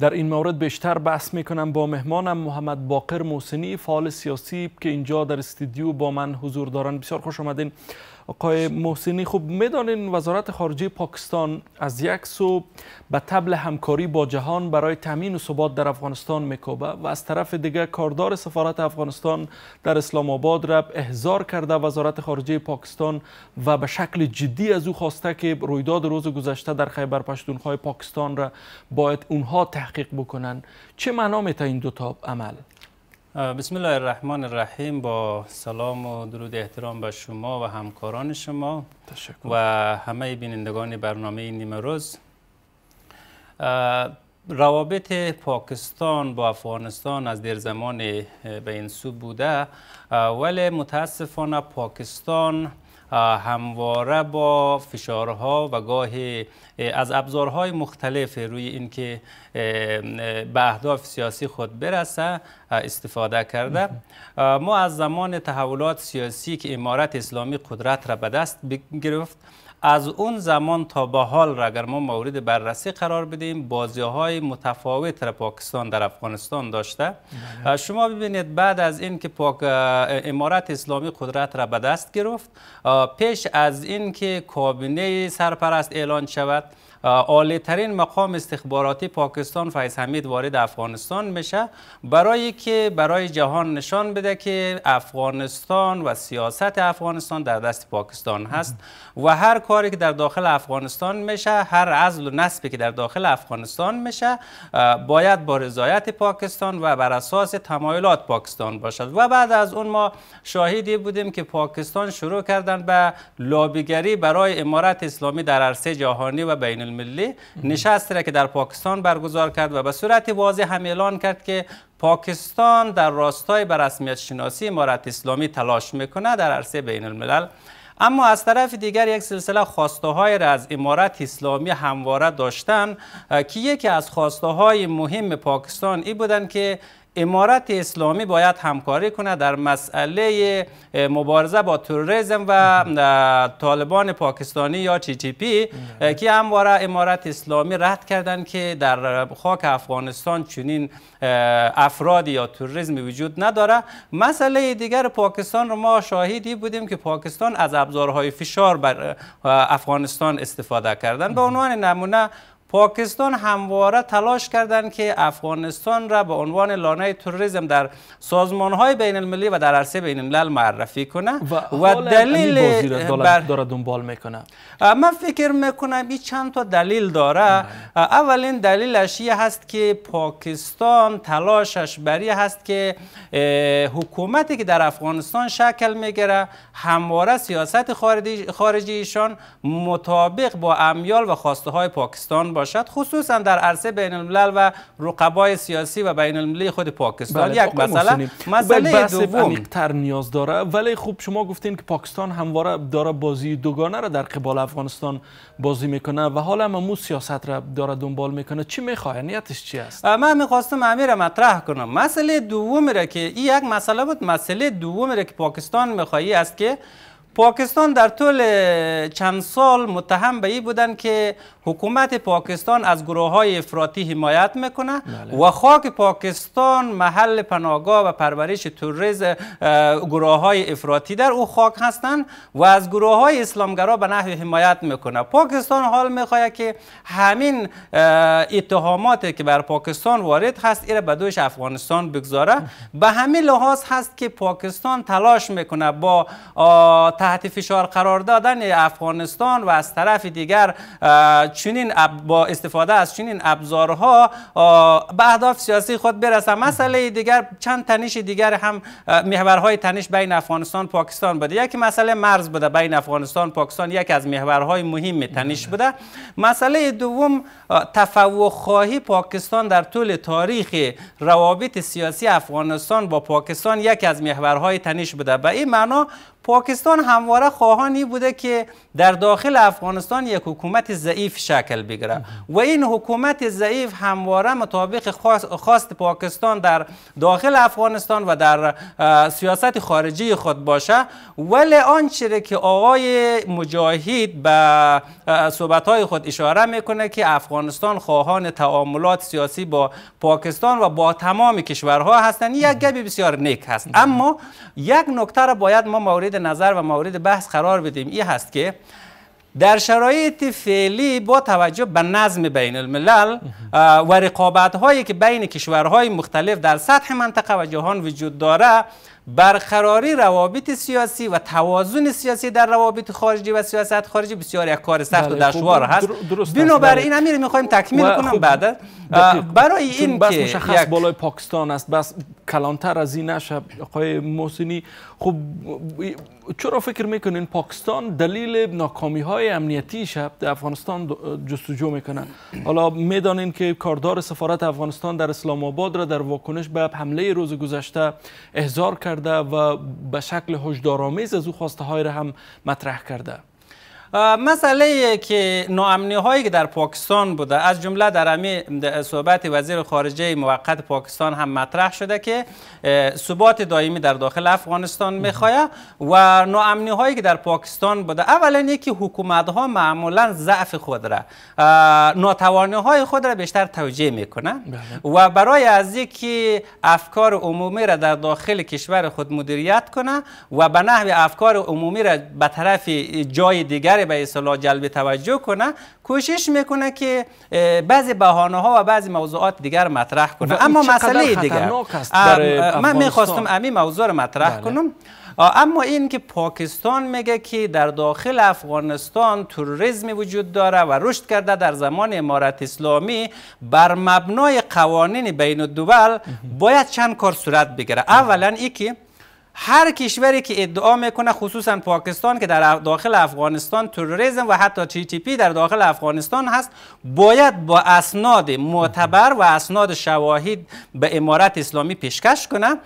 در این مورد بیشتر بحث میکنم با مهمانم محمد باقر موسنی فعال سیاسی که اینجا در استودیو با من حضور دارن بسیار خوش آمدین آقای محسنی خوب میدانین وزارت خارجه پاکستان از یک سو به طبل همکاری با جهان برای تامین و ثبات در افغانستان میکوبه و از طرف دیگه کاردار سفارت افغانستان در اسلام آباد را احضار کرده وزارت خارجه پاکستان و به شکل جدی از او خواسته که رویداد روز گذشته در خیبر پشتونخوای پاکستان را باید اونها تحقیق بکنن چه معنا تا این دو تا عمل بسم الله الرحمن الرحیم با سلام و درود احترام به شما و همکاران شما تشکر. و همه بینندگان برنامه نیمه روز روابط پاکستان با افغانستان از دیر زمان به این سو بوده ولی متاسفانه پاکستان همواره با فشارها و گاه از ابزارهای مختلف روی اینکه به اهداف سیاسی خود برسه استفاده کرده ما از زمان تحولات سیاسی که امارت اسلامی قدرت را به دست گرفت از اون زمان تا به حال را اگر ما مورد بررسی قرار بدیم بازی های متفاوت را پاکستان در افغانستان داشته بله. شما ببینید بعد از این که پاک امارت اسلامی قدرت را به دست گرفت پیش از این که کابینه سرپرست اعلان شود عالی مقام استخباراتی پاکستان فیض حمید وارد افغانستان میشه برای که برای جهان نشان بده که افغانستان و سیاست افغانستان در دست پاکستان هست و هر کاری که در داخل افغانستان میشه هر عزل و نسبی که در داخل افغانستان میشه باید با رضایت پاکستان و بر اساس تمایلات پاکستان باشد و بعد از اون ما شاهدی بودیم که پاکستان شروع کردن به لابیگری برای امارت اسلامی در عرصه جهانی و بین المللی نشست را که در پاکستان برگزار کرد و به صورت واضح هم اعلان کرد که پاکستان در راستای بر شناسی امارت اسلامی تلاش میکنه در عرصه بین الملل اما از طرف دیگر یک سلسله خواسته های را از امارت اسلامی همواره داشتن که یکی از خواسته های مهم پاکستان ای بودن که امارت اسلامی باید همکاری کنه در مسئله مبارزه با تروریسم و طالبان پاکستانی یا چی پی بله. که همواره امارت اسلامی رد کردن که در خاک افغانستان چنین افرادی یا تروریسم وجود نداره مسئله دیگر پاکستان رو ما شاهدی بودیم که پاکستان از ابزارهای فشار بر افغانستان استفاده کردن به عنوان نمونه پاکستان همواره تلاش کردند که افغانستان را به عنوان لانه تروریسم در سازمان های بین المللی و در عرصه بین الملل معرفی کنه و, و دلیل بر... داره دنبال میکنه من فکر میکنم این چند تا دلیل داره بله. اولین دلیلش یه هست که پاکستان تلاشش بری هست که حکومتی که در افغانستان شکل میگیره همواره سیاست خارجی خارجیشان مطابق با امیال و خواسته های پاکستان باشد خصوصا در عرصه بین الملل و رقبای سیاسی و بین المللی خود پاکستان بله، یک مسئله مسئله بله، دوم تر نیاز داره ولی خوب شما گفتین که پاکستان همواره داره بازی دوگانه را در قبال افغانستان بازی میکنه و حالا مو سیاست را داره دنبال میکنه چی میخواه نیتش چی است من میخواستم امیر مطرح کنم مسئله دوم را که این یک مسئله بود مسئله دوم را که پاکستان میخواهی است که پاکستان در طول چند سال متهم به این بودن که حکومت پاکستان از گروه های افراطی حمایت میکنه بله. و خاک پاکستان محل پناهگاه و پرورش توریز گروه های افراطی در او خاک هستند و از گروه های اسلامگرا به نحو حمایت میکنه پاکستان حال میخواد که همین اتهاماتی که بر پاکستان وارد هست ایره به دوش افغانستان بگذاره به همین لحاظ هست که پاکستان تلاش میکنه با تحت فشار قرار دادن افغانستان و از طرف دیگر چنین با استفاده از چنین ابزارها به اهداف سیاسی خود برسه مسئله دیگر چند تنش دیگر هم محورهای تنش بین افغانستان پاکستان بوده یک مسئله مرز بوده بین افغانستان پاکستان یک از محورهای مهم تنش بوده مسئله دوم تفوق خواهی پاکستان در طول تاریخ روابط سیاسی افغانستان با پاکستان یک از محورهای تنش بوده به این معنا پاکستان همواره خواهانی بوده که در داخل افغانستان یک حکومت ضعیف شکل بگیره و این حکومت ضعیف همواره مطابق خواست پاکستان در داخل افغانستان و در سیاست خارجی خود باشه ولی آنچه که آقای مجاهد به صحبتهای خود اشاره میکنه که افغانستان خواهان تعاملات سیاسی با پاکستان و با تمام کشورها هستند یک گبی بسیار نیک هست اما یک نکته را باید ما مورد مورد نظر و مورد بحث قرار بدیم این هست که در شرایط فعلی با توجه به نظم بین الملل و رقابت هایی که بین کشورهای مختلف در سطح منطقه و جهان وجود داره برقراری روابط سیاسی و توازن سیاسی در روابط خارجی و سیاست خارجی بسیار یک کار سخت و بله، دشوار هست این همین بله. میخوایم تکمیل کنم بعد برای این بس مشخص بالای پاکستان است بس کلانتر از این نشه آقای محسنی خب چرا فکر میکنین پاکستان دلیل ناکامی های امنیتی شب در افغانستان جستجو میکنن حالا میدانین که کاردار سفارت افغانستان در اسلام آباد را در واکنش به حمله روز گذشته احضار کرد و به شکل هشدارآمیز از او خواسته های را هم مطرح کرده مسئله که ناامنی هایی که در پاکستان بوده از جمله در صحبت وزیر خارجه موقت پاکستان هم مطرح شده که ثبات دائمی در داخل افغانستان میخواه و ناامنی هایی که در پاکستان بوده اولا یکی حکومت ها معمولا ضعف خود را ناتوانی های خود را بیشتر توجیه میکنن بله. و برای از یکی افکار عمومی را در داخل کشور خود مدیریت کنه و به نحو افکار عمومی را به طرف جای دیگر بیشتری به جلب توجه کنه کوشش میکنه که بعضی بهانه ها و بعضی موضوعات دیگر مطرح کنه اما مسئله دیگر من میخواستم امی موضوع رو مطرح بله. کنم اما این که پاکستان میگه که در داخل افغانستان توریسم وجود داره و رشد کرده در زمان امارت اسلامی بر مبنای قوانین بین الدول باید چند کار صورت بگیره اولا ای هر کشوری که ادعا میکنه خصوصا پاکستان که در داخل افغانستان تروریسم و حتی تی پی در داخل افغانستان هست باید با اسناد معتبر و اسناد شواهد به امارت اسلامی پیشکش کنه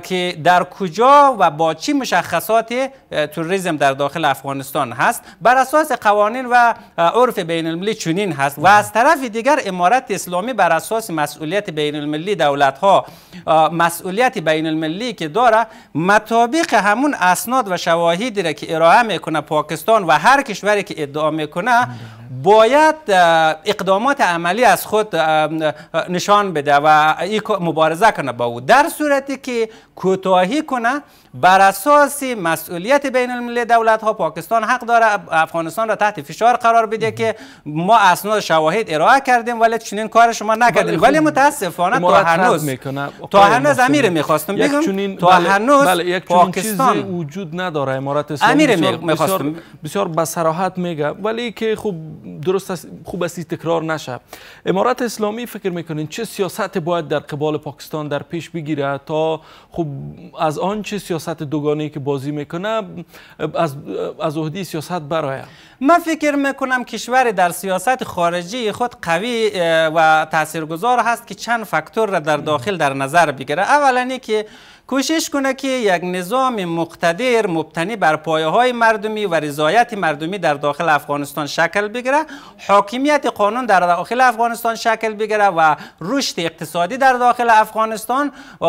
که در کجا و با چه مشخصات تروریسم در داخل افغانستان هست بر اساس قوانین و عرف بین المللی چنین هست و از طرف دیگر امارت اسلامی بر اساس مسئولیت بین المللی دولت ها مسئولیت بین المللی که داره مطابق همون اسناد و شواهدی را که ارائه میکنه پاکستان و هر کشوری که ادعا میکنه باید اقدامات عملی از خود نشان بده و مبارزه کنه با او در صورتی که کوتاهی کنه بر اساس مسئولیت بین الملل دولت ها پاکستان حق داره افغانستان را تحت فشار قرار بده که ما اسناد شواهد ارائه کردیم ولی چنین کار شما نکردیم خب ولی متاسفانه تا هنوز تا هنوز امیر میخواستم بگم تا بله، هنوز بله، پاکستان وجود نداره امارت اسلامی امیر میخواستم بسیار, به صراحت میگه ولی که خوب درست است خوب است تکرار نشه امارات اسلامی فکر میکنین چه سیاست باید در قبال پاکستان در پیش بگیره تا خوب از آن چه سیاست دوگانه که بازی میکنه از از عهده سیاست برایه من فکر میکنم کشور در سیاست خارجی خود قوی و تاثیرگذار هست که چند فاکتور را در داخل در نظر بگیره اولا که کوشش کنه که یک نظام مقتدر مبتنی بر پایه های مردمی و رضایت مردمی در داخل افغانستان شکل بگیره حاکمیت قانون در داخل افغانستان شکل بگیره و رشد اقتصادی در داخل افغانستان و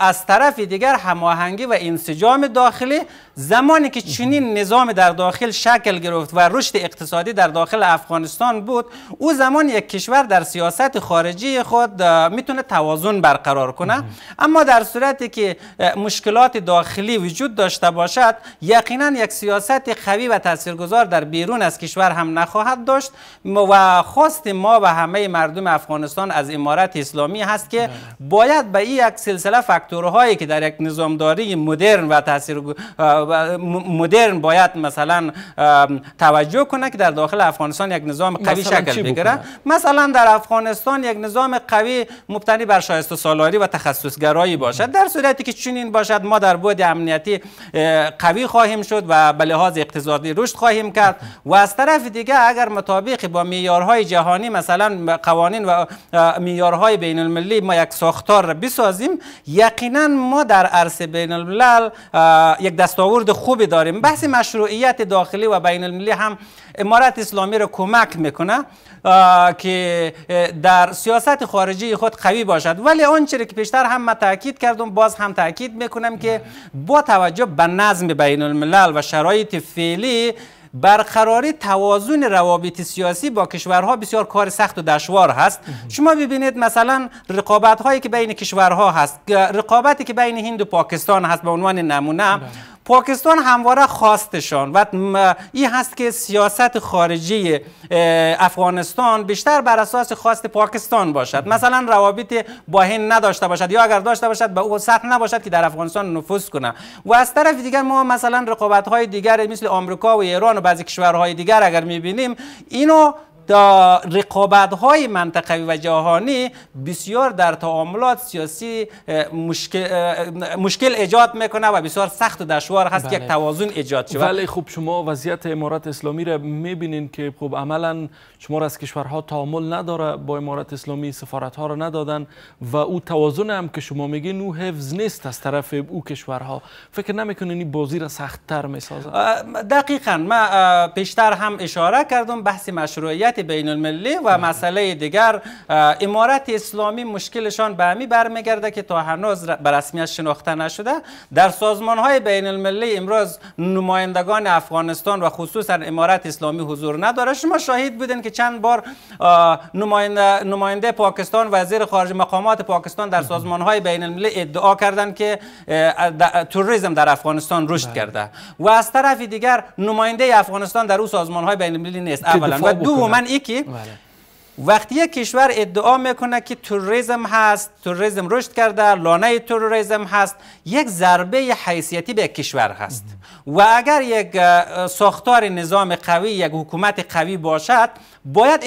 از طرف دیگر هماهنگی و انسجام داخلی زمانی که چنین نظام در داخل شکل گرفت و رشد اقتصادی در داخل افغانستان بود او زمان یک کشور در سیاست خارجی خود میتونه توازن برقرار کنه اما در صورتی که مشکلات داخلی وجود داشته باشد یقینا یک سیاست قوی و تاثیرگذار در بیرون از کشور هم نخواهد داشت و خواست ما و همه مردم افغانستان از امارت اسلامی هست که بله. باید به این یک سلسله فاکتورهایی که در یک نظامداری مدرن و تاثیر مدرن باید مثلا توجه کنه که در داخل افغانستان یک نظام قوی شکل بگیره مثلا در افغانستان یک نظام قوی مبتنی بر شایسته سالاری و تخصصگرایی باشد در صورتی شرایطی که چنین باشد ما در بود امنیتی قوی خواهیم شد و به لحاظ اقتصادی رشد خواهیم کرد و از طرف دیگه اگر مطابق با میارهای جهانی مثلا قوانین و میارهای بین المللی ما یک ساختار بسازیم یقینا ما در عرصه بین الملل یک دستاورد خوبی داریم بحث مشروعیت داخلی و بین المللی هم امارت اسلامی را کمک میکنه که در سیاست خارجی خود قوی باشد ولی آنچه که پیشتر هم تاکید کردم باز هم هم تاکید میکنم که با توجه به نظم بین الملل و شرایط فعلی برقراری توازن روابط سیاسی با کشورها بسیار کار سخت و دشوار هست شما ببینید مثلا رقابت هایی که بین کشورها هست رقابتی که بین هند و پاکستان هست به عنوان نمونه پاکستان همواره خواستشان و این هست که سیاست خارجی افغانستان بیشتر بر اساس خواست پاکستان باشد مثلا روابط با هند نداشته باشد یا اگر داشته باشد به او سطح نباشد که در افغانستان نفوذ کنه و از طرف دیگر ما مثلا رقابت های دیگر مثل آمریکا و ایران و بعضی کشورهای دیگر اگر میبینیم اینو تا رقابت های منطقوی و جهانی بسیار در تعاملات سیاسی مشکل, مشکل ایجاد میکنه و بسیار سخت و دشوار هست که یک بله. توازن ایجاد شود ولی خب شما وضعیت امارات اسلامی را میبینین که خب عملا شما از کشورها تعامل نداره با امارات اسلامی سفارت ها را ندادن و او توازن هم که شما میگین او حفظ نیست از طرف او کشورها فکر نمیکنین این بازی را تر میسازن دقیقا من پیشتر هم اشاره کردم بحث مشروعیت بین المللی و بله. مسئله دیگر امارت اسلامی مشکلشان به همی برمیگرده که تا هنوز به رسمیت شناخته نشده در سازمان های بین المللی امروز نمایندگان افغانستان و خصوصا امارت اسلامی حضور نداره شما شاهد بودین که چند بار نماینده, نماینده پاکستان وزیر خارجه مقامات پاکستان در سازمان های بین المللی ادعا کردند که توریسم در افغانستان رشد بله. کرده و از طرف دیگر نماینده افغانستان در او سازمان های بین المللی نیست اولا و دوما 2 vale. وقتی یک کشور ادعا میکنه که توریسم هست توریسم رشد کرده لانه توریزم هست یک ضربه حیثیتی به کشور هست و اگر یک ساختار نظام قوی یک حکومت قوی باشد باید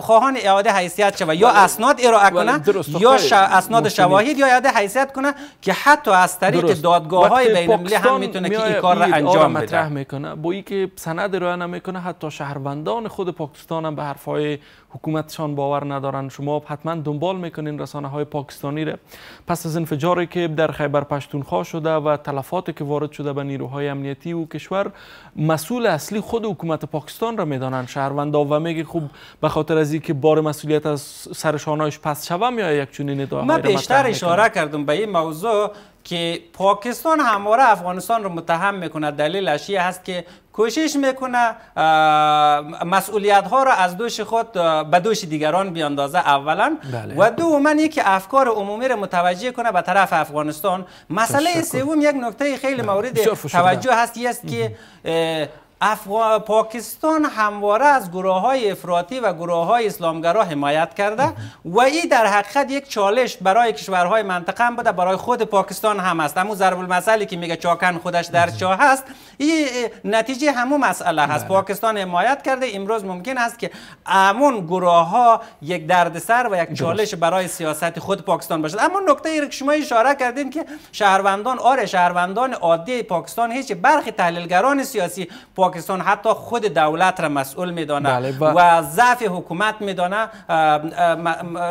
خواهان اعاده حیثیت شود یا بله. اسناد ارائه بله، کنه یا اسناد شواهد یا اعاده حیثیت کنه که حتی از طریق دادگاه های بین هم میتونه که این کار را انجام بده میکنه با اینکه سند ارائه نمیکنه حتی شهروندان خود پاکستان هم به های حکومت حکومتشان باور ندارن شما حتما دنبال میکنین رسانه های پاکستانی ره پس از انفجاری که در خیبر پشتونخوا شده و تلفاتی که وارد شده به نیروهای امنیتی و کشور مسئول اصلی خود حکومت پاکستان را میدانند شهروندا و میگه خوب به خاطر از اینکه بار مسئولیت از سر پس شوم یا یک چنین ندا من بیشتر اشاره کردم به این موضوع که پاکستان همواره افغانستان رو متهم میکنه دلیلش هست که کوشش میکنه مسئولیت ها را از دوش خود به دوش دیگران بیاندازه اولا بله. و و دوما یکی افکار عمومی را متوجه کنه به طرف افغانستان مسئله سوم یک نکته خیلی بله. مورد توجه هست است که پاکستان همواره از گروه های افراطی و گروه های اسلامگرا حمایت کرده و این در حقیقت یک چالش برای کشورهای منطقه هم بوده برای خود پاکستان هم است اما ضرب المثلی که میگه چاکن خودش در چاه هست این نتیجه همون مسئله هست بله. پاکستان حمایت کرده امروز ممکن است که امون گروه ها یک دردسر و یک چالش برای سیاست خود پاکستان باشد اما نکته ای که شما اشاره کردین که شهروندان آره شهروندان عادی پاکستان هیچ برخی تحلیلگران سیاسی پاکستان پاکستان حتی خود دولت را مسئول میدانه بله، و ضعف حکومت میدانه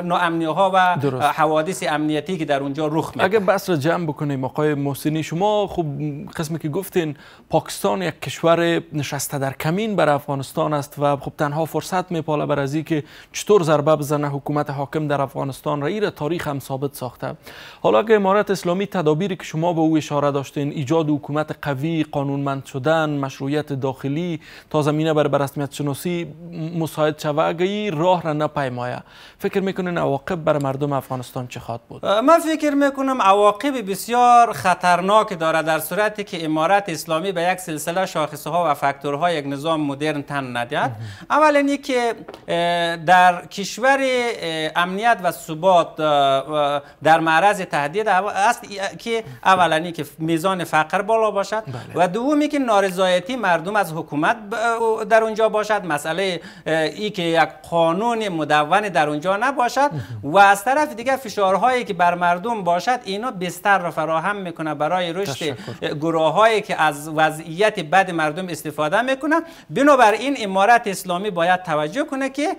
ناامنی ها و درست. حوادث امنیتی که در اونجا رخ میده اگه بس را جمع بکنیم آقای محسنی شما خوب قسمی که گفتین پاکستان یک کشور نشسته در کمین بر افغانستان است و خب تنها فرصت میپاله بر از که چطور ضربه بزنه حکومت حاکم در افغانستان را تاریخ هم ثابت ساخته حالا که امارت اسلامی تدابیری که شما به او اشاره داشتین ایجاد حکومت قوی قانونمند شدن مشروعیت داخلی تا زمینه بر رسمیت شناسی مساعد شوه اگه راه را نپیمایه فکر میکنین عواقب بر مردم افغانستان چه خواهد بود من فکر میکنم عواقب بسیار خطرناک داره در صورتی که امارت اسلامی به یک سلسله شاخصه ها و فاکتورهای یک نظام مدرن تن ندید اولا که در کشور امنیت و ثبات در معرض تهدید است که اولا که میزان فقر بالا باشد بله. و دومی که نارضایتی مردم از حکومت در اونجا باشد مسئله ای که یک قانون مدون در اونجا نباشد و از طرف دیگر فشارهایی که بر مردم باشد اینا بستر را فراهم میکنه برای رشد گروههایی که از وضعیت بد مردم استفاده میکنه این امارت اسلامی باید توجه کنه که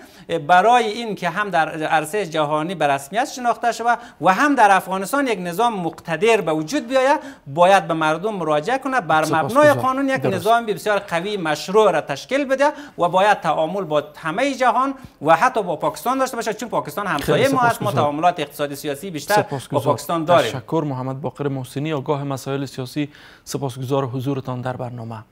برای این که هم در عرصه جهانی به رسمیت شناخته شود و هم در افغانستان یک نظام مقتدر به وجود بیاید باید به مردم مراجعه کنه بر مبنای قانون یک نظام بسیار قوی مشروع را تشکیل بده و باید تعامل با همه جهان و حتی با پاکستان داشته باشه چون پاکستان همسایه ما است ما تعاملات اقتصادی سیاسی بیشتر با پاکستان داریم تشکر محمد باقر محسنی آگاه مسائل سیاسی سپاسگزار حضورتان در برنامه